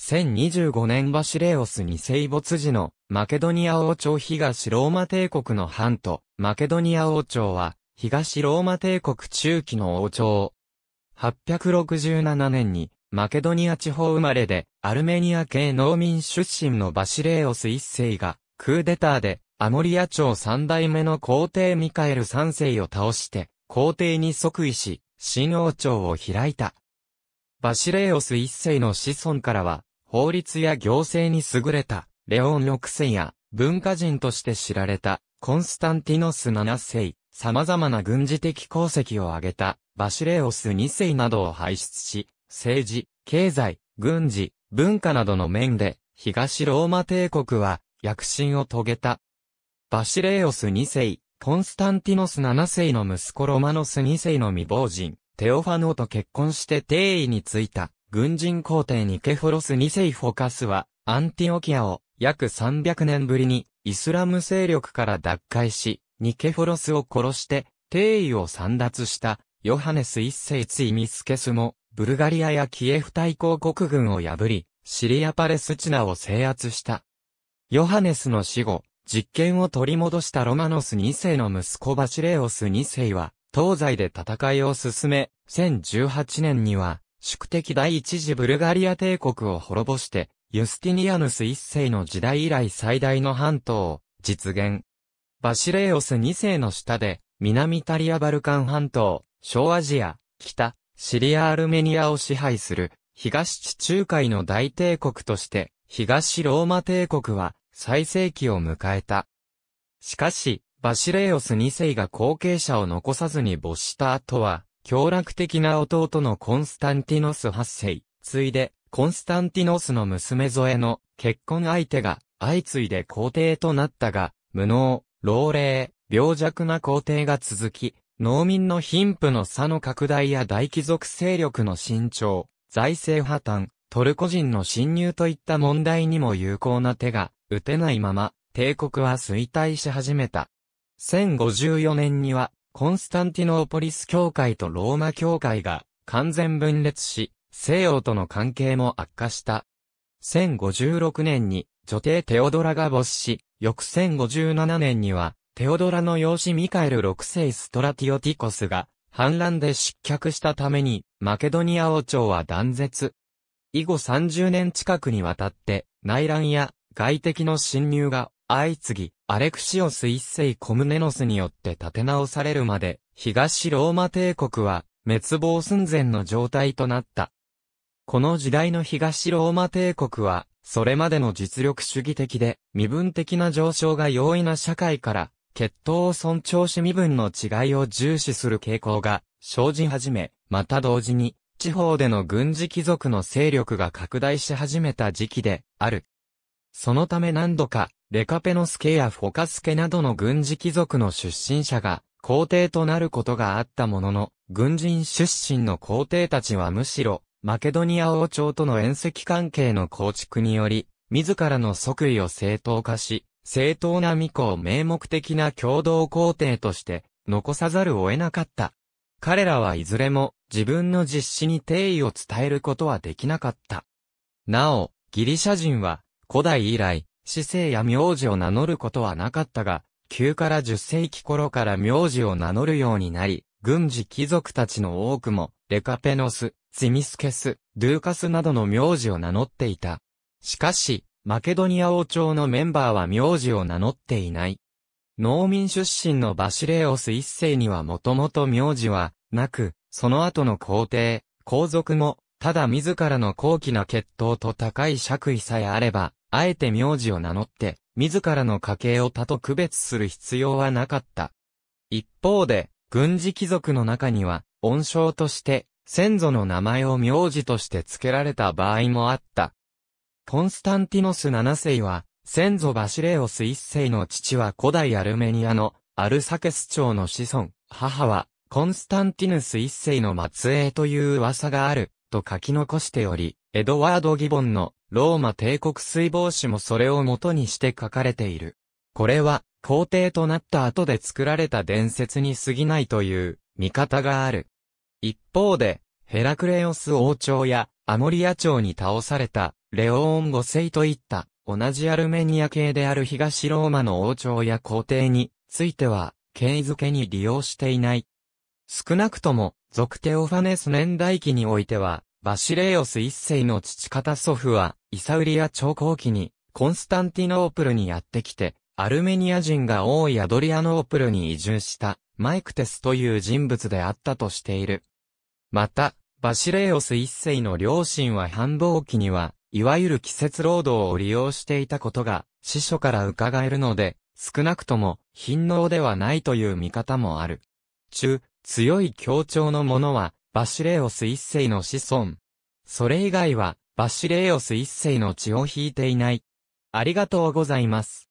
1025年バシレオスに生没時のマケドニア王朝東ローマ帝国の藩とマケドニア王朝は東ローマ帝国中期の王朝。867年にマケドニア地方生まれでアルメニア系農民出身のバシレオス一世がクーデターでアモリア朝三代目の皇帝ミカエル三世を倒して皇帝に即位し新王朝を開いた。バシレオス一世の子孫からは法律や行政に優れた、レオン6世や、文化人として知られた、コンスタンティノス7世、様々な軍事的功績を挙げた、バシレオス2世などを輩出し、政治、経済、軍事、文化などの面で、東ローマ帝国は、躍進を遂げた。バシレオス2世、コンスタンティノス7世の息子ロマノス2世の未亡人、テオファノと結婚して帝位についた。軍人皇帝ニケフォロス2世フォカスは、アンティオキアを約300年ぶりにイスラム勢力から奪回し、ニケフォロスを殺して帝位を散奪したヨハネス1世ツイミスケスも、ブルガリアやキエフ大公国軍を破り、シリアパレスチナを制圧した。ヨハネスの死後、実権を取り戻したロマノス2世の息子バシレオス2世は、東西で戦いを進め、1018年には、宿敵第一次ブルガリア帝国を滅ぼして、ユスティニアヌス一世の時代以来最大の半島を実現。バシレオス二世の下で、南イタリアバルカン半島、小アジア、北、シリア・アルメニアを支配する、東地中海の大帝国として、東ローマ帝国は、最盛期を迎えた。しかし、バシレオス二世が後継者を残さずに没した後は、強楽的な弟のコンスタンティノス8世、ついで、コンスタンティノスの娘添えの結婚相手が相次いで皇帝となったが、無能、老齢、病弱な皇帝が続き、農民の貧富の差の拡大や大貴族勢力の伸長、財政破綻、トルコ人の侵入といった問題にも有効な手が打てないまま、帝国は衰退し始めた。1054年には、コンスタンティノーポリス教会とローマ教会が完全分裂し、西洋との関係も悪化した。1056年に女帝テオドラが没し、翌1057年には、テオドラの養子ミカエル6世ストラティオティコスが反乱で失脚したために、マケドニア王朝は断絶。以後30年近くにわたって、内乱や外敵の侵入が相次ぎ、アレクシオス一世コムネノスによって立て直されるまで、東ローマ帝国は滅亡寸前の状態となった。この時代の東ローマ帝国は、それまでの実力主義的で、身分的な上昇が容易な社会から、血統を尊重し身分の違いを重視する傾向が生じ始め、また同時に、地方での軍事貴族の勢力が拡大し始めた時期である。そのため何度かレカペノスケやフォカスケなどの軍事貴族の出身者が皇帝となることがあったものの、軍人出身の皇帝たちはむしろ、マケドニア王朝との縁石関係の構築により、自らの即位を正当化し、正当な巫女を名目的な共同皇帝として残さざるを得なかった。彼らはいずれも自分の実施に定位を伝えることはできなかった。なお、ギリシャ人は古代以来氏姓や名字を名乗ることはなかったが、9から10世紀頃から名字を名乗るようになり、軍事貴族たちの多くも、レカペノス、ツミスケス、ドゥーカスなどの名字を名乗っていた。しかし、マケドニア王朝のメンバーは名字を名乗っていない。農民出身のバシレオス一世にはもともと名字はなく、その後の皇帝、皇族も、ただ自らの高貴な血統と高い爵位さえあれば、あえて名字を名乗って、自らの家系を他と区別する必要はなかった。一方で、軍事貴族の中には、恩賞として、先祖の名前を名字として付けられた場合もあった。コンスタンティノス7世は、先祖バシレオス1世の父は古代アルメニアのアルサケス朝の子孫、母はコンスタンティヌス1世の末裔という噂があると書き残しており、エドワード・ギボンのローマ帝国水防史もそれを元にして書かれている。これは皇帝となった後で作られた伝説に過ぎないという見方がある。一方で、ヘラクレオス王朝やアモリア朝に倒されたレオーン五世といった同じアルメニア系である東ローマの王朝や皇帝については、緯付けに利用していない。少なくとも、属テオファネス年代記においては、バシレオス一世の父方祖父は、イサウリア朝後期に、コンスタンティノープルにやってきて、アルメニア人が多いアドリアノープルに移住した、マイクテスという人物であったとしている。また、バシレオス一世の両親は繁忙期には、いわゆる季節労働を利用していたことが、司書から伺えるので、少なくとも、貧能ではないという見方もある。中、強い協調のものは、バシレオス一世の子孫。それ以外は、バシレオス一世の血を引いていない。ありがとうございます。